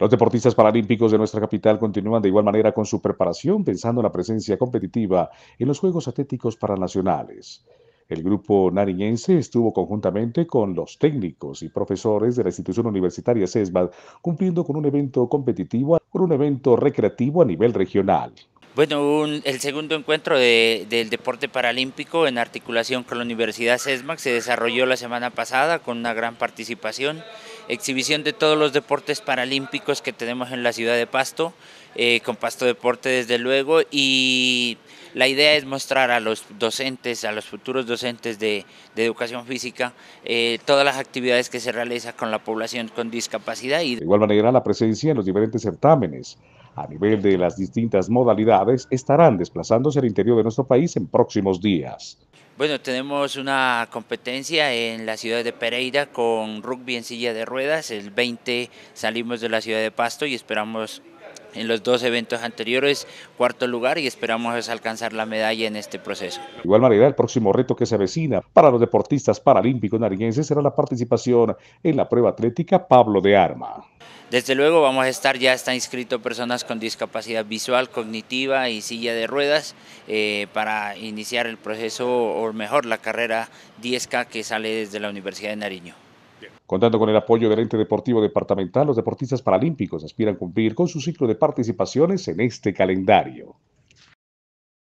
Los deportistas paralímpicos de nuestra capital continúan de igual manera con su preparación pensando en la presencia competitiva en los Juegos Atléticos Paranacionales. El grupo nariñense estuvo conjuntamente con los técnicos y profesores de la institución universitaria sesma, cumpliendo con un evento competitivo, con un evento recreativo a nivel regional. Bueno, el segundo encuentro del deporte paralímpico en articulación con la Universidad CESMAC se desarrolló la semana pasada con una gran participación exhibición de todos los deportes paralímpicos que tenemos en la ciudad de Pasto, eh, con Pasto Deporte desde luego, y la idea es mostrar a los docentes, a los futuros docentes de, educación física, eh, todas las actividades que se realizan con la población con discapacidad. Y... De igual manera, la presencia en los diferentes certámenes a nivel de las distintas modalidades estarán desplazándose al interior de nuestro país en próximos días. Bueno, tenemos una competencia en la ciudad de Pereira con rugby en silla de ruedas. El 20 salimos de la ciudad de Pasto y esperamos en los dos eventos anteriores cuarto lugar y esperamos alcanzar la medalla en este proceso. Igual manera, el próximo reto que se avecina para los deportistas paralímpicos nariñenses será la participación en la prueba atlética Pablo de Arma. Desde luego vamos a estar, ya están inscritos personas con discapacidad visual, cognitiva y silla de ruedas eh, para iniciar el proceso o mejor la carrera 10K que sale desde la Universidad de Nariño. Contando con el apoyo del ente deportivo departamental, los deportistas paralímpicos aspiran a cumplir con su ciclo de participaciones en este calendario.